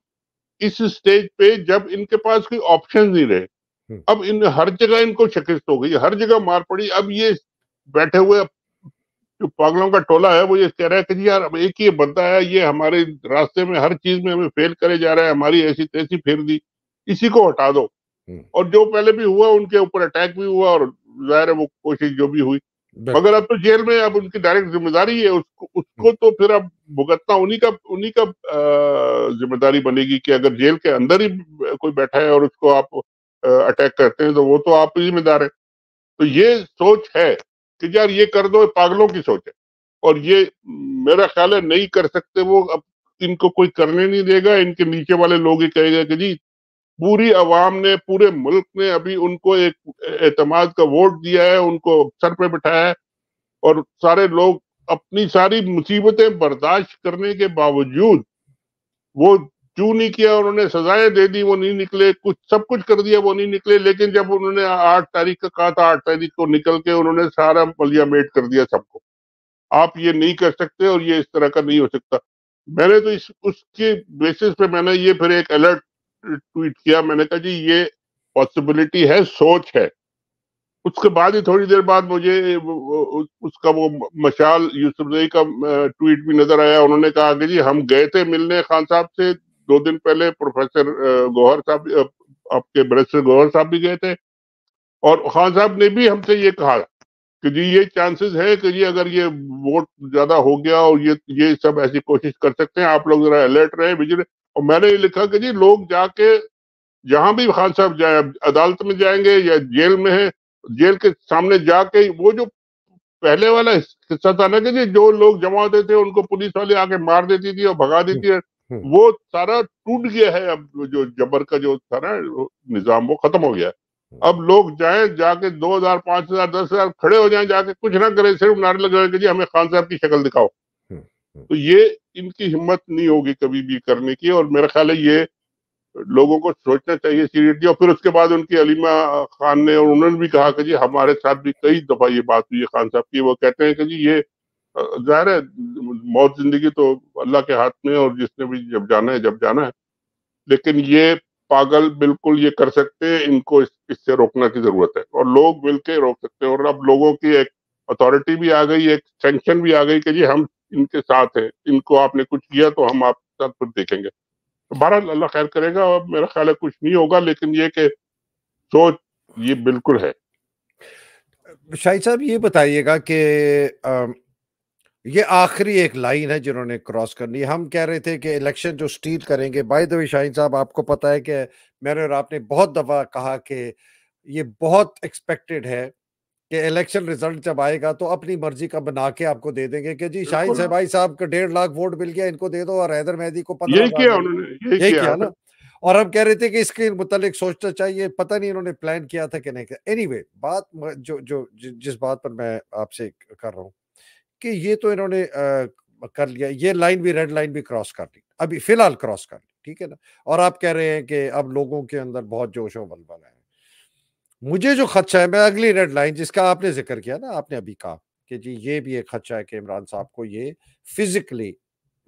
इस स्टेज पे जब इनके पास कोई ऑप्शन नहीं रहे हम्म। अब इन हर जगह इनको शिकस्त हो गई हर जगह मार पड़ी अब ये बैठे हुए जो पागलों का टोला है वो ये कह रहा है कि जी यार अब एक ही बंदा है ये हमारे रास्ते में हर चीज में हमें फेल करे जा रहा है हमारी ऐसी तैसी फेर दी इसी को हटा दो हम्म। और जो पहले भी हुआ उनके ऊपर अटैक भी हुआ और जाहिर है वो कोशिश जो भी हुई मगर अब तो जेल में अब उनकी डायरेक्ट जिम्मेदारी है उसको उसको हम्म। तो फिर अब भुगतना उन्हीं का उन्हीं का जिम्मेदारी बनेगी कि अगर जेल के अंदर ही कोई बैठा है और उसको आप अटैक करते हैं तो वो तो आप जिम्मेदार है तो ये सोच है कि यार ये कर दो पागलों की सोच है और ये मेरा ख्याल है नहीं कर सकते वो अब इनको कोई करने नहीं देगा इनके नीचे वाले लोग ही कहेगा कि जी पूरी अवाम ने पूरे मुल्क ने अभी उनको एक एतमाद का वोट दिया है उनको सर पे बिठाया है और सारे लोग अपनी सारी मुसीबतें बर्दाश्त करने के बावजूद वो क्यों नहीं किया उन्होंने सजाएं दे दी वो नहीं निकले कुछ सब कुछ कर दिया वो नहीं निकले लेकिन जब उन्होंने आठ तारीख का कहा था आठ तारीख को निकल के उन्होंने सारा मलिया मेट कर दिया सबको आप ये नहीं कर सकते और ये इस तरह का नहीं हो सकता मैंने तो इस उसके बेसिस पे मैंने ये फिर एक अलर्ट ट्वीट किया मैंने कहा जी ये पॉसिबिलिटी है सोच है उसके बाद ही थोड़ी देर बाद मुझे उसका वो मशाल यूसुफ जई का ट्वीट भी नजर आया उन्होंने कहा कि जी हम गए थे मिलने खान साहब से दो दिन पहले प्रोफेसर गोहर साहब आपके ब्रसर गोहर साहब भी गए थे और खान साहब ने भी हमसे ये कहा कि जी ये चांसेस है कि जी अगर ये वोट ज्यादा हो गया और ये ये सब ऐसी कोशिश कर सकते हैं आप लोग जरा अलर्ट रहे विजिलेंट और मैंने ये लिखा कि जी लोग जाके जहां भी खान साहब जाए अदालत में जाएंगे या जेल में है जेल के सामने जाके वो जो पहले वाला हिस्सा था ना कि जी जो लोग जमा होते थे उनको पुलिस वाले आके मार देती थी और भगा हम्म, देती है हम्म। वो सारा टूट गया है अब जो जबर का जो था ना निजाम वो खत्म हो गया है हम्म। अब लोग जाए जाके दो हजार पांच हजार दस हजार खड़े हो जाए जाके कुछ ना करें सिर्फ नारे लगे जी हमें खान साहब की शक्ल दिखाओ हम्म। तो ये इनकी हिम्मत नहीं होगी कभी भी करने की और मेरा ख्याल है ये लोगों को सोचना चाहिए सीरियसली और फिर उसके बाद उनकी अलीमा खान ने और उन्होंने भी कहा कि जी हमारे साथ भी कई दफा ये बात हुई है खान साहब की वो कहते हैं कि जी ये जाहिर है मौत जिंदगी तो अल्लाह के हाथ में और जिसने भी जब जाना है जब जाना है लेकिन ये पागल बिल्कुल ये कर सकते हैं इनको इससे रोकने की जरूरत है और लोग मिलकर रोक सकते हैं और अब लोगों की एक अथॉरिटी भी आ गई एक सेंक्शन भी आ गई कि जी हम इनके साथ है इनको आपने कुछ किया तो हम आप साथ कुछ देखेंगे तो बहरहाल अल्लाह खैर करेगा और मेरा ख्याल है कुछ नहीं होगा लेकिन ये कि सोच ये बिल्कुल है शाहिद साहब ये बताइएगा कि ये आखिरी एक लाइन है जिन्होंने क्रॉस करनी हम कह रहे थे कि इलेक्शन जो स्टील करेंगे बाय द वे शाहिद साहब आपको पता है कि मैंने और आपने बहुत दफ़ा कहा कि ये बहुत एक्सपेक्टेड है कि इलेक्शन रिजल्ट जब आएगा तो अपनी मर्जी का बना के आपको दे देंगे कि जी शाहिद सहबाई साहब का डेढ़ लाख वोट मिल गया इनको दे दो और हैदर मेहदी को पता यही किया उन्होंने यही, किया ना और हम कह रहे थे कि इसके मुतालिक सोचना चाहिए पता नहीं इन्होंने प्लान किया था कि नहीं किया एनी anyway, बात जो जो जिस बात पर मैं आपसे कर रहा हूँ कि ये तो इन्होंने कर लिया ये लाइन भी रेड लाइन भी क्रॉस कर ली अभी फिलहाल क्रॉस कर ली ठीक है ना और आप कह रहे हैं कि अब लोगों के अंदर बहुत जोश और बलबल है मुझे जो खदशा है मैं अगली रेड लाइन जिसका आपने जिक्र किया ना आपने अभी कहा कि जी ये भी एक खदशा है कि इमरान साहब को ये फिजिकली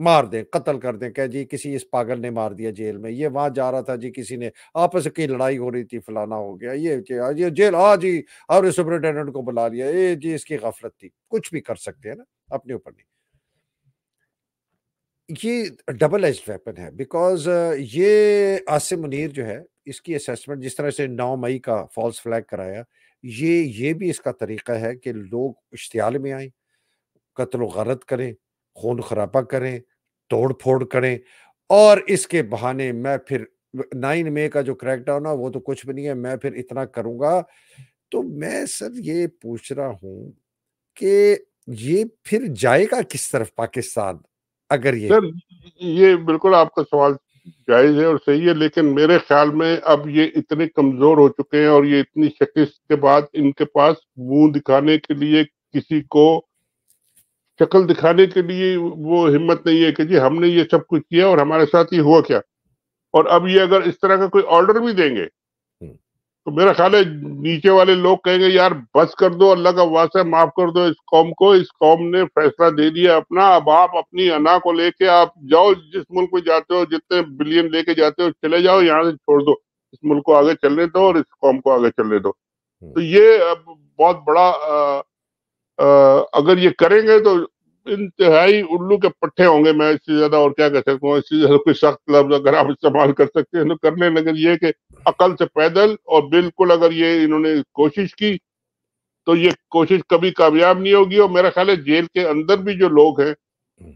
मार दें कत्ल कर दें कह जी किसी इस पागल ने मार दिया जेल में ये वहां जा रहा था जी किसी ने आपस की लड़ाई हो रही थी फलाना हो गया ये ये जेल आ हाँ जी और सुपरिटेंडेंट को बुला लिया ये जी इसकी गफलत थी कुछ भी कर सकते हैं ना अपने ऊपर नहीं ये डबल एज वेपन है बिकॉज ये आसिम मुनीर जो है इसकी असेसमेंट जिस तरह से नौ मई का फॉल्स फ्लैग कराया ये ये भी इसका तरीका है कि लोग इश्तियाल में आए कत्ल गरत करें खून खराबा करें तोड़ फोड़ करें और इसके बहाने मैं फिर नाइन मे का जो क्रैक डाउन है वो तो कुछ भी नहीं है मैं फिर इतना करूँगा तो मैं सर ये पूछ रहा हूं कि ये फिर जाएगा किस तरफ पाकिस्तान अगर ये सर ये बिल्कुल आपका सवाल जायज है और सही है लेकिन मेरे ख्याल में अब ये इतने कमजोर हो चुके हैं और ये इतनी शिकस्त के बाद इनके पास मुंह दिखाने के लिए किसी को शक्ल दिखाने के लिए वो हिम्मत नहीं है कि जी हमने ये सब कुछ किया और हमारे साथ ये हुआ क्या और अब ये अगर इस तरह का कोई ऑर्डर भी देंगे तो मेरा ख्याल है नीचे वाले लोग कहेंगे यार बस कर दो अल्लाह का है माफ कर दो इस कौम को इस कौम ने फैसला दे दिया अपना अब आप अपनी अना को लेके आप जाओ जिस मुल्क में जाते हो जितने बिलियन लेके जाते हो चले जाओ यहाँ से छोड़ दो इस मुल्क को आगे चलने दो और इस कौम को आगे चलने दो हम्म। तो ये अब बहुत बड़ा आ, आ, अगर ये करेंगे तो इंतहाई उल्लू के पट्टे होंगे मैं इससे ज्यादा और क्या कर सकता हूँ इससे ज्यादा कोई सख्त लफ्ज अगर आप इस्तेमाल कर सकते हैं तो करने लगे ये कि अकल से पैदल और बिल्कुल अगर ये इन्होंने कोशिश की तो ये कोशिश कभी कामयाब नहीं होगी और मेरा ख्याल है जेल के अंदर भी जो लोग हैं हम्म।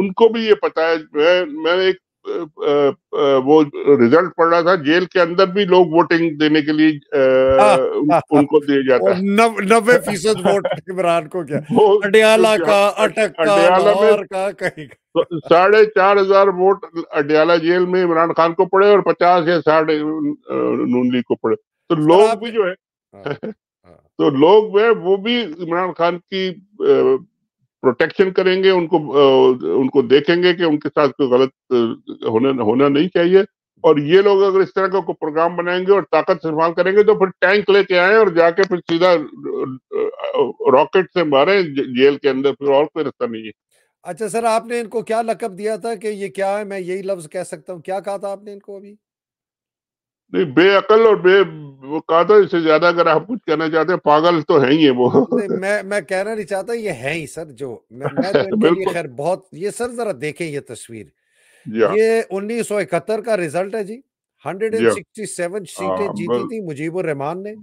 उनको भी ये पता है मैं मैंने एक वो रिजल्ट पड़ रहा था जेल के अंदर भी लोग वोटिंग देने के लिए आ, आ, हाँ, हाँ, हाँ। उनको दिए जाता नब्बे फीसद वोट (laughs) इमरान को क्या अडियाला का अटक का अडयाला में तो साढ़े चार हजार वोट अडियाला जेल में इमरान खान को पड़े और पचास या साढ़े नून लीग को पड़े तो, तो लोग भी जो है (laughs) तो लोग में वो भी इमरान खान की प्रोटेक्शन करेंगे उनको उनको देखेंगे कि उनके साथ कोई गलत होना होना नहीं चाहिए और ये लोग अगर इस तरह का कोई प्रोग्राम बनाएंगे और ताकत इस्तेमाल करेंगे तो फिर टैंक लेके आए और जाके फिर सीधा रॉकेट से मारे जेल के अंदर फिर और कोई रास्ता नहीं है अच्छा सर आपने इनको क्या लकब दिया था कि ये क्या है मैं यही लफ्ज कह सकता हूँ क्या कहा था आपने इनको अभी नहीं बेअकल और बे वो कहा इससे ज्यादा अगर आप कुछ कहना चाहते हैं पागल तो है ही है वो मैं मैं कहना नहीं चाहता ये है ही सर जो मैं, मैं तो (laughs) खैर बहुत ये सर जरा देखें ये तस्वीर ये उन्नीस का रिजल्ट है जी 167 सीटें हाँ, जीती थी मुजीबुर रहमान ने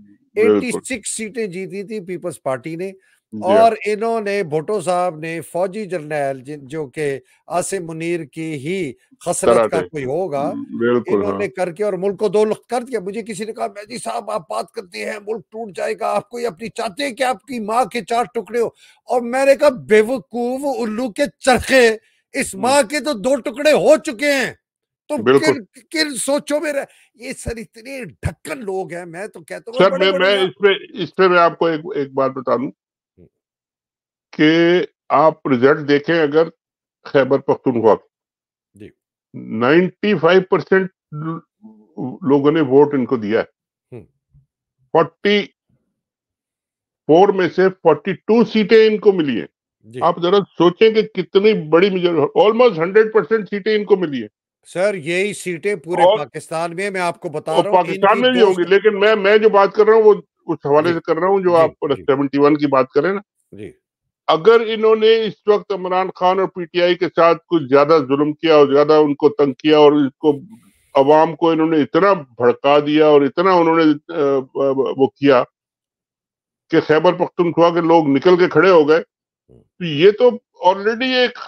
86 सीटें जीती थी पीपल्स पार्टी ने हाँ। और इन्होंने भुट्टो साहब ने फौजी जर्नैल जो कि आसिम मुनीर की ही खसरत का कोई होगा हाँ। इन्होंने हाँ। करके और मुल्क को दो कर दिया मुझे किसी ने कहा मैदी साहब आप बात करते हैं मुल्क टूट जाएगा आप कोई अपनी चाहते हैं कि आपकी माँ के चार टुकड़े हो और मैंने कहा बेवकूफ उल्लू के चरखे इस माँ के तो दो टुकड़े हो चुके हैं तो किन किन सोचो में ये सर इतने ढक्कन लोग हैं मैं तो कहता हूँ मैं, मैं इस पे इस पे मैं आपको एक एक बात बता दूं कि आप रिजल्ट देखें अगर Khyber Pakhtunkhwa ninety five percent लोगों ने वोट इनको दिया है फोर्टी फोर में से फोर्टी टू सीटें इनको मिली है आप जरा सोचें कि कितनी बड़ी ऑलमोस्ट हंड्रेड परसेंट सीटें इनको मिली है सर यही सीटें पूरे और, पाकिस्तान में मैं आपको बता रहा हूं पाकिस्तान में भी होगी लेकिन मैं मैं जो बात कर रहा हूँ वो उस हवाले से कर रहा हूँ जो आप सेवेंटी वन की बात करें ना जी अगर इन्होंने इस वक्त इमरान खान और पीटीआई के साथ कुछ ज्यादा जुल्म किया और ज्यादा उनको तंग किया और इसको अवाम को इन्होंने इतना भड़का दिया और इतना उन्होंने वो किया कि खैबर खुआ के लोग निकल के खड़े हो गए तो ये तो ऑलरेडी एक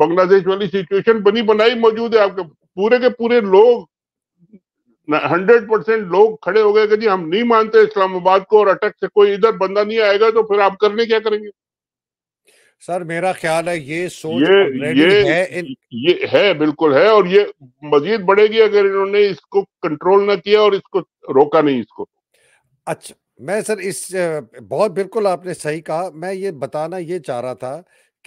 बांग्लादेश वाली सिचुएशन बनी बनाई मौजूद है आपके पूरे के पूरे लोग हंड्रेड परसेंट लोग खड़े हो गए कि जी हम नहीं मानते इस्लामाबाद को और अटक से कोई इधर बंदा नहीं आएगा तो फिर आप करने क्या करेंगे सर मेरा ख्याल है ये सोच ये ये है इन... ये है बिल्कुल है और ये मजीद बढ़ेगी अगर इन्होंने इसको कंट्रोल ना किया और इसको रोका नहीं इसको अच्छा मैं सर इस बहुत बिल्कुल आपने सही कहा मैं ये बताना ये चाह रहा था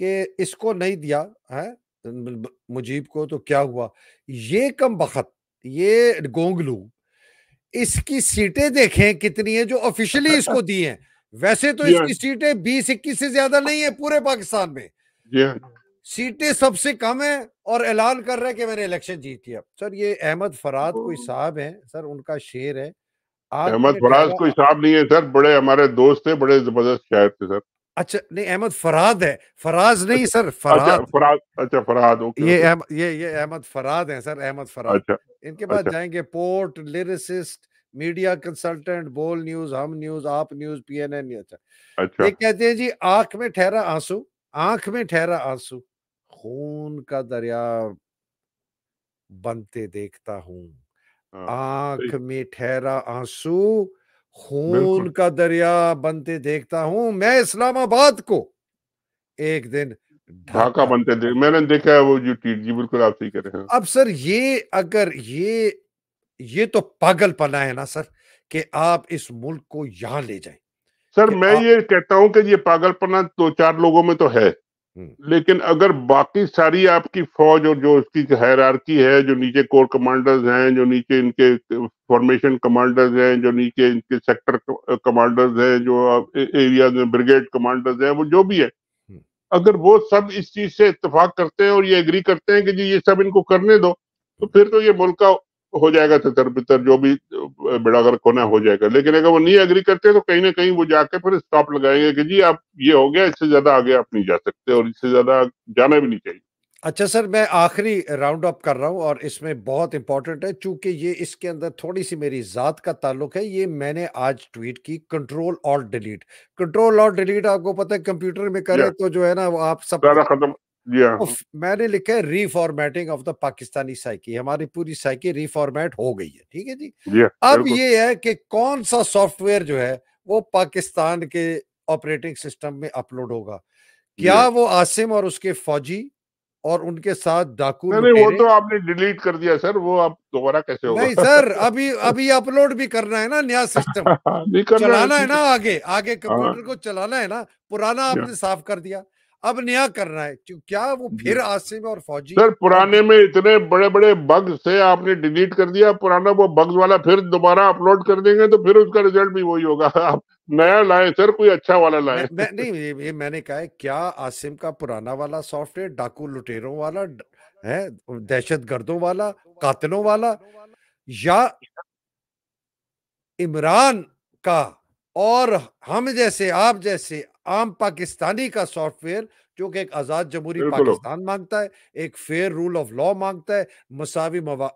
कि इसको नहीं दिया है मुजीब को तो क्या हुआ ये कम बखत ये गोंगलू इसकी सीटें देखें कितनी है जो ऑफिशियली (laughs) इसको दी हैं वैसे तो इसकी हाँ। सीटें बीस इक्कीस से ज्यादा नहीं है पूरे पाकिस्तान में हाँ। सीटें सबसे कम है और ऐलान कर रहा है कि मैंने इलेक्शन जीत लिया सर ये अहमद फराद कोई साहब है सर उनका शेर है अहमद फराज कोई साहब नहीं है सर बड़े हमारे दोस्त थे बड़े जबरदस्त शायर थे सर अच्छा नहीं अहमद फराद है फराज नहीं अच्छा, सर फराद अच्छा फराद अच्छा फराद ओके ये ये ये अहमद फराद हैं सर अहमद फराद अच्छा, इनके पास अच्छा, जाएंगे poet lyricist media consultant Bol news Hum news Aap news PNN N अच्छा, अच्छा ये कहते हैं जी आंख में ठहरा आंसू आंख में ठहरा आंसू खून का दरिया बनते देखता हूं हाँ, आंख में ठहरा आंसू खून का दरिया बनते देखता हूं मैं इस्लामाबाद को एक दिन ढाका बनते देख मैंने देखा है वो जो ट्वीट जी बिल्कुल आप सही कह रहे हैं अब सर ये अगर ये ये तो पागल पना है ना सर कि आप इस मुल्क को यहाँ ले जाए सर मैं आप... ये कहता हूँ कि ये पागलपना दो तो चार लोगों में तो है लेकिन अगर बाकी सारी आपकी फौज और जो उसकी हैरारकी है जो नीचे कोर कमांडर्स हैं जो नीचे इनके फॉर्मेशन कमांडर्स हैं जो नीचे इनके सेक्टर कमांडर्स हैं जो एरिया में ब्रिगेड कमांडर्स हैं वो जो भी है हम्म। अगर वो सब इस चीज से इतफाक करते हैं और ये एग्री करते हैं कि जी ये सब इनको करने दो तो फिर तो ये मुल्क का हो जाएगा तितर बितर जो भी बेड़ा गर्क होना हो जाएगा लेकिन अगर वो नहीं एग्री करते तो कहीं ना कहीं वो जाके फिर स्टॉप लगाएंगे कि जी आप ये हो गया इससे ज्यादा आगे आप नहीं जा सकते और इससे ज्यादा जाना भी नहीं चाहिए अच्छा सर मैं आखिरी राउंड अप कर रहा हूँ और इसमें बहुत इंपॉर्टेंट है चूंकि ये इसके अंदर थोड़ी सी मेरी ज़ात का ताल्लुक है ये मैंने आज ट्वीट की कंट्रोल और डिलीट कंट्रोल और डिलीट आपको पता है कंप्यूटर में करें तो जो है ना वो आप सब खत्म yeah. मैंने लिखा है reformatting of the Pakistani psyche हमारी पूरी साइकी रीफॉर्मेट हो गई है ठीक है जी yeah, अब ये है कि कौन सा सॉफ्टवेयर जो है वो पाकिस्तान के ऑपरेटिंग सिस्टम में अपलोड होगा क्या yeah. वो आसिम और उसके फौजी और उनके साथ डाकू नहीं वो तो आपने डिलीट कर दिया सर वो आप दोबारा कैसे होगा नहीं सर अभी अभी अपलोड भी करना है ना नया सिस्टम (laughs) चलाना है ना आगे आगे कंप्यूटर हाँ। को चलाना है ना पुराना आपने साफ कर दिया अब नया करना है क्या वो फिर आसिम और फौजी सर पुराने में इतने बड़े बड़े बग्स थे आपने डिलीट कर दिया पुराना वो बग्स वाला फिर दोबारा अपलोड कर देंगे तो फिर उसका रिजल्ट भी वही होगा (laughs) आप नया लाए सर कोई अच्छा वाला लाए मैं, मैं, नहीं ये, ये मैंने कहा है क्या आसिम का पुराना वाला सॉफ्टवेयर डाकू लुटेरों वाला है दहशत गर्दों वाला कातलों वाला या इमरान का और हम जैसे आप जैसे आम पाकिस्तानी का सॉफ्टवेयर जो कि एक आज़ाद जमहूरी पाकिस्तान मांगता है एक फेयर रूल ऑफ लॉ मांगता है मसावी मवा,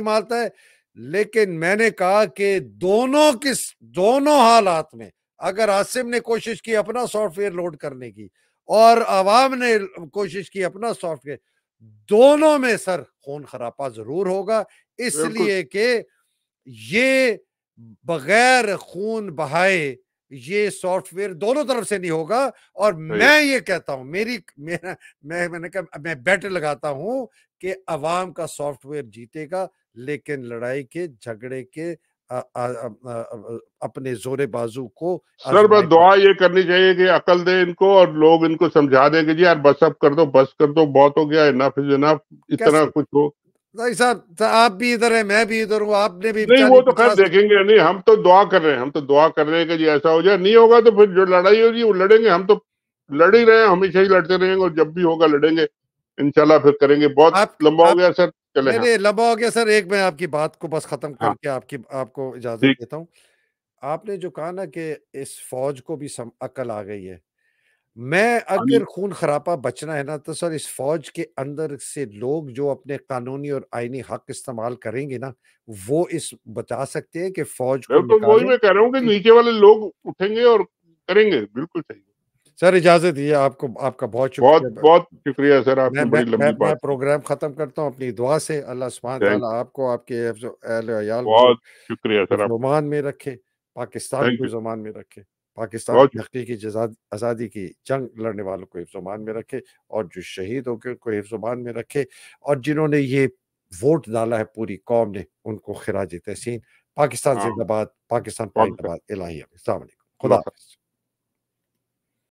मांगता है लेकिन मैंने कहा कि दोनों किस दोनों हालात में अगर आसिम ने कोशिश की अपना सॉफ्टवेयर लोड करने की और आवाम ने कोशिश की अपना सॉफ्टवेयर दोनों में सर खून खरापा जरूर होगा इसलिए कि ये बगैर खून बहाए ये सॉफ्टवेयर दोनों तरफ से नहीं होगा और मैं ये कहता हूं मेरी मेरा मैं मैंने कहा मैं बैट लगाता हूं कि अवाम का सॉफ्टवेयर जीतेगा लेकिन लड़ाई के झगड़े के आ, आ, आ, अपने जोरे बाजू को सर बस दुआ ये करनी चाहिए कि अकल दे इनको और लोग इनको समझा दें कि जी यार बस अब कर दो बस कर दो बहुत हो गया इनफ इज इनफ इतना कुछ हो भाई साहब तो आप भी इधर है मैं भी इधर हूँ आपने भी नहीं वो तो खैर देखेंगे नहीं हम तो दुआ कर रहे हैं हम तो दुआ कर रहे हैं कि जी ऐसा हो जाए नहीं होगा तो फिर जो लड़ाई होगी वो लड़ेंगे हम तो लड़ ही रहे हैं हमेशा ही लड़ते रहेंगे और जब भी होगा लड़ेंगे इनशाला फिर करेंगे बहुत आप, लंबा आप, हो गया सर चले नहीं, लंबा हो गया सर एक मैं आपकी बात को बस खत्म हाँ। करके आपकी आपको इजाजत देता हूँ आपने जो कहा ना कि इस फौज को भी अकल आ गई है मैं हाँ अगर खून खराबा बचना है ना तो सर इस फौज के अंदर से लोग जो अपने कानूनी और आईनी हक इस्तेमाल करेंगे ना वो इस बचा सकते हैं कि फौज को तो वही मैं कह रहा हूँ कि नीचे वाले लोग उठेंगे और करेंगे बिल्कुल सही सर इजाजत दीजिए आपको आपका बहुत शुक्रिया बहुत बहुत शुक्रिया सर आपने मैं, बड़ी मैं, मैं प्रोग्राम खत्म करता हूँ अपनी दुआ से अल्लाह सुबहान आपको आपके बहुत शुक्रिया सर आप में रखे पाकिस्तान को जमान में रखे पाकिस्तान की हकीकी आज़ादी की जंग लड़ने वालों को हिफ्समान में रखे और जो शहीद हो गए उनको हिफ्समान में रखे और जिन्होंने ये वोट डाला है पूरी कौम ने उनको खराज तहसीन पाकिस्तान हाँ। जिंदाबाद पाकिस्तान पाइंदाबाद इलाही खुदा